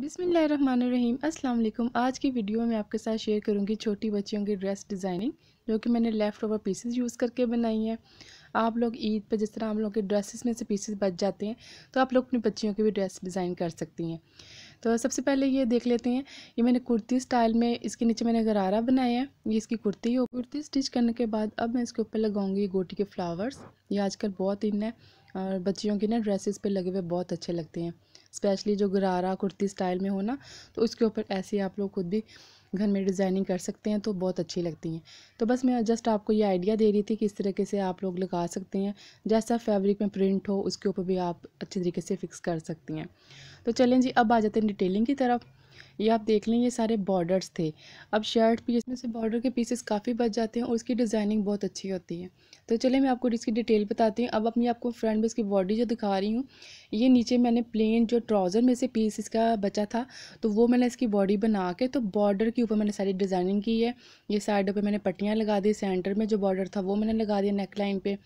बिसमीम अस्सलाम आज की वीडियो में आपके साथ शेयर करूंगी छोटी बच्चियों की ड्रेस डिज़ाइनिंग जो कि मैंने लेफ़्ट ओवर पीसेस यूज़ करके बनाई हैं आप लोग ईद पर जिस तरह हम लोग के ड्रेसेस में से पीसेस बच जाते हैं तो आप लोग अपनी बच्चियों की भी ड्रेस डिज़ाइन कर सकती हैं तो सबसे पहले ये देख लेते हैं ये मैंने कुर्ती स्टाइल में इसके नीचे मैंने गरारा बनाया है ये इसकी कुर्ती हो कुर्ती स्टिच करने के बाद अब मैं इसके ऊपर लगाऊंगी गोटी के फ्लावर्स ये आजकल बहुत इन है और बच्चियों के ना ड्रेसेस पे लगे हुए बहुत अच्छे लगते हैं स्पेशली जो गरारा कुर्ती स्टाइल में हो ना तो उसके ऊपर ऐसे आप लोग खुद भी घर में डिज़ाइनिंग कर सकते हैं तो बहुत अच्छी लगती हैं तो बस मैं जस्ट आपको ये आइडिया दे रही थी कि इस तरीके से आप लोग लगा सकते हैं जैसा फैब्रिक में प्रिंट हो उसके ऊपर भी आप अच्छे तरीके से फिक्स कर सकती हैं तो चलें जी अब आ जाते हैं डिटेलिंग की तरफ ये आप देख लें ये सारे बॉर्डर्स थे अब शर्ट पीस में से बॉर्डर के पीसेस काफ़ी बच जाते हैं और उसकी डिज़ाइनिंग बहुत अच्छी होती है तो चलिए मैं आपको इसकी डिटेल बताती हूँ अब अपनी आपको फ्रंट में इसकी बॉडी जो दिखा रही हूँ ये नीचे मैंने प्लेन जो ट्राउज़र में से पीस इसका बचा था तो वो मैंने इसकी बॉडी बना के तो बॉर्डर के ऊपर मैंने सारी डिज़ाइनिंग की है ये साइडों पर मैंने पट्टियाँ लगा दी सेंटर में जो बॉर्डर था वो मैंने लगा दिया नेक लाइन पर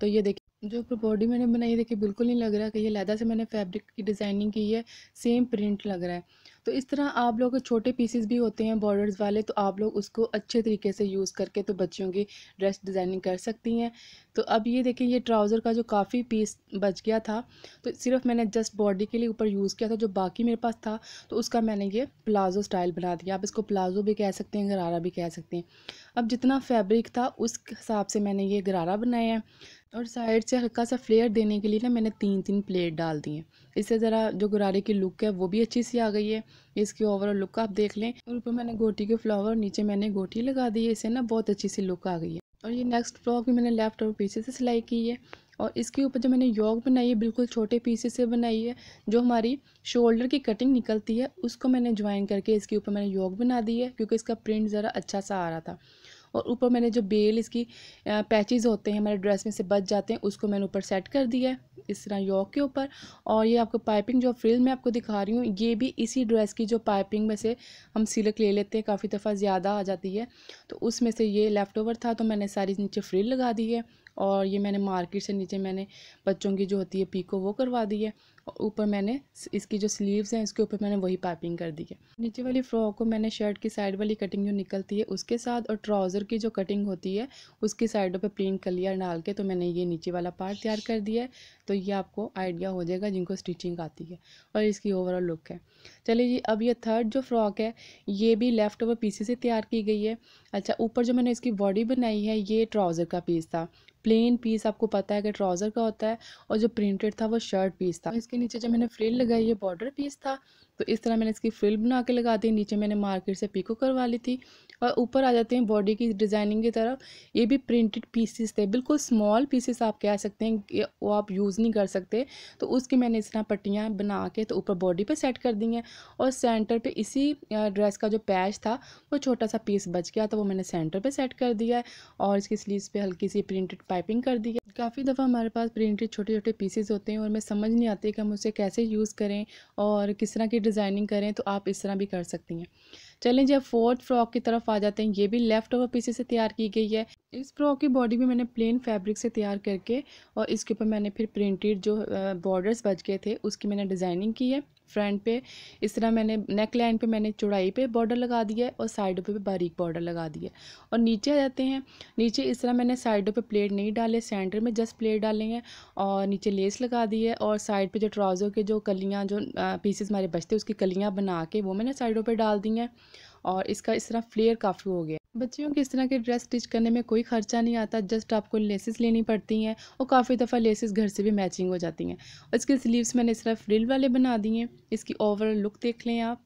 तो ये देखिए जो ऊपर बॉडी मैंने बनाई देखिए बिल्कुल नहीं लग रहा कि ये लहदा से मैंने फैब्रिक की डिज़ाइनिंग की है सेम प्रिंट लग रहा है तो इस तरह आप लोग छोटे पीसेस भी होते हैं बॉर्डर्स वाले तो आप लोग उसको अच्छे तरीके से यूज़ करके तो बच्चों की ड्रेस डिज़ाइनिंग कर सकती हैं तो अब ये देखें ये ट्राउज़र का जो काफ़ी पीस बच गया था तो सिर्फ मैंने जस्ट बॉडी के लिए ऊपर यूज़ किया था जो बाकी मेरे पास था तो उसका मैंने ये प्लाजो स्टाइल बना दिया आप इसको प्लाजो भी कह सकते हैं गरारा भी कह सकते हैं अब जितना फैब्रिक था उस हिसाब से मैंने ये गरारा बनाया है और साइड से हल्का सा फ्लेयर देने के लिए ना मैंने तीन तीन प्लेट डाल दी है इससे ज़रा जो गुरारे की लुक है वो भी अच्छी सी आ गई है इसकी ओवरऑल लुक आप देख लें और ऊपर मैंने गोटी के फ्लावर नीचे मैंने गोटी लगा दी है इससे ना बहुत अच्छी सी लुक आ गई है और ये नेक्स्ट फ्रॉक भी मैंने लेफ्ट और पीछे से सिलाई की है और इसके ऊपर जो मैंने योग बनाई है बिल्कुल छोटे पीसेस से बनाई है जो हमारी शोल्डर की कटिंग निकलती है उसको मैंने ज्वाइन करके इसके ऊपर मैंने योग बना दी है क्योंकि इसका प्रिंट ज़रा अच्छा सा आ रहा था और ऊपर मैंने जो बेल इसकी पैचेज़ होते हैं हमारे ड्रेस में से बच जाते हैं उसको मैंने ऊपर सेट कर दिया है इस तरह यॉक के ऊपर और ये आपको पाइपिंग जो फ्रिल मैं आपको दिखा रही हूँ ये भी इसी ड्रेस की जो पाइपिंग में से हम सिलक ले लेते हैं काफ़ी दफ़ा ज़्यादा आ जाती है तो उसमें से ये लेफ़्ट ओवर था तो मैंने सारी नीचे फ्रिल लगा दी है और ये मैंने मार्केट से नीचे मैंने बच्चों की जो होती है पीको वो करवा दी है और ऊपर मैंने इसकी जो स्लीव्स हैं इसके ऊपर मैंने वही पाइपिंग कर दी है नीचे वाली फ्रॉक को मैंने शर्ट की साइड वाली कटिंग जो निकलती है उसके साथ और ट्राउज़र की जो कटिंग होती है उसकी साइडों पर प्लेन कलियर डाल के तो मैंने ये नीचे वाला पार्ट तैयार कर दिया है तो ये आपको आइडिया हो जाएगा जिनको स्टिचिंग आती है और इसकी ओवरऑल लुक है चलिए जी अब ये थर्ड जो फ्रॉक है ये भी लेफ़्ट ओवर पीसी से तैयार की गई है अच्छा ऊपर जो मैंने इसकी बॉडी बनाई है ये ट्राउज़र का पीस था प्लेन पीस आपको पता है कि ट्राउज़र का होता है और जो प्रिंटेड था वो शर्ट पीस था इसके नीचे जो मैंने फ्रिल लगाई है बॉर्डर पीस था तो इस तरह मैंने इसकी फ्रिल बना के लगा दी नीचे मैंने मार्केट से पिको करवा ली थी और ऊपर आ जाते हैं बॉडी की डिज़ाइनिंग की तरफ ये भी प्रिंटेड पीसेस थे बिल्कुल स्मॉल पीसेस आप कह सकते हैं कि वो आप यूज़ नहीं कर सकते तो उसकी मैंने इस तरह पट्टियाँ बना के तो ऊपर बॉडी पे सेट कर दी हैं और सेंटर पे इसी ड्रेस का जो पैच था वो छोटा सा पीस बच गया था वो मैंने सेंटर पे सेट कर दिया है और इसकी स्लीव पर हल्की सी प्रिंटेड पाइपिंग कर दी है काफ़ी दफ़ा हमारे पास प्रिंटेड छोटे छोटे पीसेज होते हैं और मैं समझ नहीं आती कि हम उसे कैसे यूज़ करें और किस तरह की डिज़ाइनिंग करें तो आप इस तरह भी कर सकती हैं चलें जब फोर्थ फ्रॉक की तरफ आ जाते हैं ये भी लेफ़्ट ओवर पीसेस से तैयार की गई है इस फ्रॉक की बॉडी भी मैंने प्लेन फैब्रिक से तैयार करके और इसके ऊपर मैंने फिर प्रिंटेड जो बॉर्डर्स बच गए थे उसकी मैंने डिज़ाइनिंग की है फ्रंट पे इस तरह मैंने नेक लाइन पे मैंने चौड़ाई पे बॉर्डर लगा दिया है और साइडों पे भी बारीक बॉर्डर लगा दिया है और नीचे आ जाते हैं नीचे इस तरह मैंने साइडों पे प्लेट नहीं डाले सेंटर में जस्ट प्लेट डाले हैं और नीचे लेस लगा दी है और साइड पे जो ट्राउज़र के जो कलियाँ जो पीसेस हमारे बचते उसकी कलियाँ बना के वो मैंने साइडों पर डाल दी हैं और इसका इस तरह फ्लेयर काफ़ी हो गया बच्चियों के इस तरह के ड्रेस स्टिच करने में कोई ख़र्चा नहीं आता जस्ट आपको लेसेस लेनी पड़ती हैं और काफ़ी दफ़ा लेसेस घर से भी मैचिंग हो जाती हैं और इसके स्लीव्स मैंने इस तरह फ्रिल वाले बना दिए हैं इसकी ओवरऑल लुक देख लें आप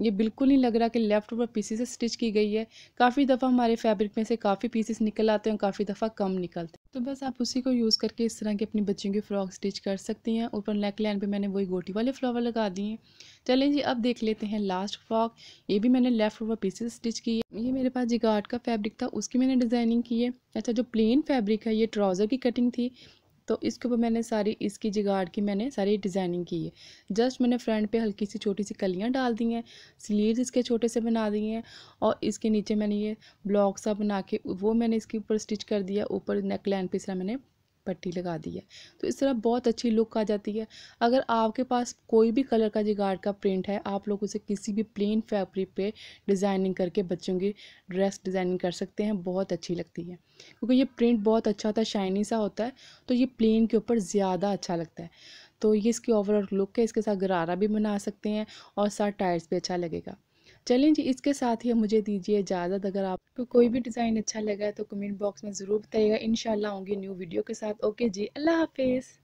ये बिल्कुल नहीं लग रहा कि लेफ़्ट ऊपर पीसीस से स्टिच की गई है काफ़ी दफ़ा हमारे फैब्रिक में से काफ़ी पीसेस निकल आते हैं काफ़ी दफ़ा कम निकलते हैं तो बस आप उसी को यूज़ करके इस तरह के अपनी बच्चियों के फ़्रॉक स्टिच कर सकती हैं ऊपर नेक लाइन पे मैंने वही गोटी वाले फ्लावर लगा दिए हैं चलें जी अब देख लेते हैं लास्ट फ्रॉक ये भी मैंने लेफ़्ट ओवर पीसेस स्टिच की है ये मेरे पास जिगाट का फैब्रिक था उसकी मैंने डिज़ाइनिंग की है अच्छा जो प्लेन फैब्रिक है ये ट्राउज़र की कटिंग थी तो इसके ऊपर मैंने सारी इसकी जिगाड़ की मैंने सारी डिज़ाइनिंग की है जस्ट मैंने फ्रंट पे हल्की सी छोटी सी कलियाँ डाल दी हैं स्लीव्स इसके छोटे से बना दिए हैं और इसके नीचे मैंने ये ब्लॉक सा बना के वो मैंने इसके ऊपर स्टिच कर दिया ऊपर नेक लाइन पे इस मैंने पट्टी लगा दी है तो इस तरह बहुत अच्छी लुक आ जाती है अगर आपके पास कोई भी कलर का जिगार्ड का प्रिंट है आप लोग उसे किसी भी प्लेन फैब्रिक पे डिज़ाइनिंग करके बच्चों की ड्रेस डिज़ाइनिंग कर सकते हैं बहुत अच्छी लगती है क्योंकि ये प्रिंट बहुत अच्छा होता है शाइनी सा होता है तो ये प्लेन के ऊपर ज़्यादा अच्छा लगता है तो ये इसकी ओवरऑल लुक है इसके साथ गरारा भी बना सकते हैं और साथ टायर्स भी अच्छा लगेगा चलें जी इसके साथ ही मुझे दीजिए इजाज़त अगर आपको कोई भी डिज़ाइन अच्छा लगा तो कमेंट बॉक्स में ज़रूर बताइएगा इन होंगी न्यू वीडियो के साथ ओके जी अल्लाह हाफिज़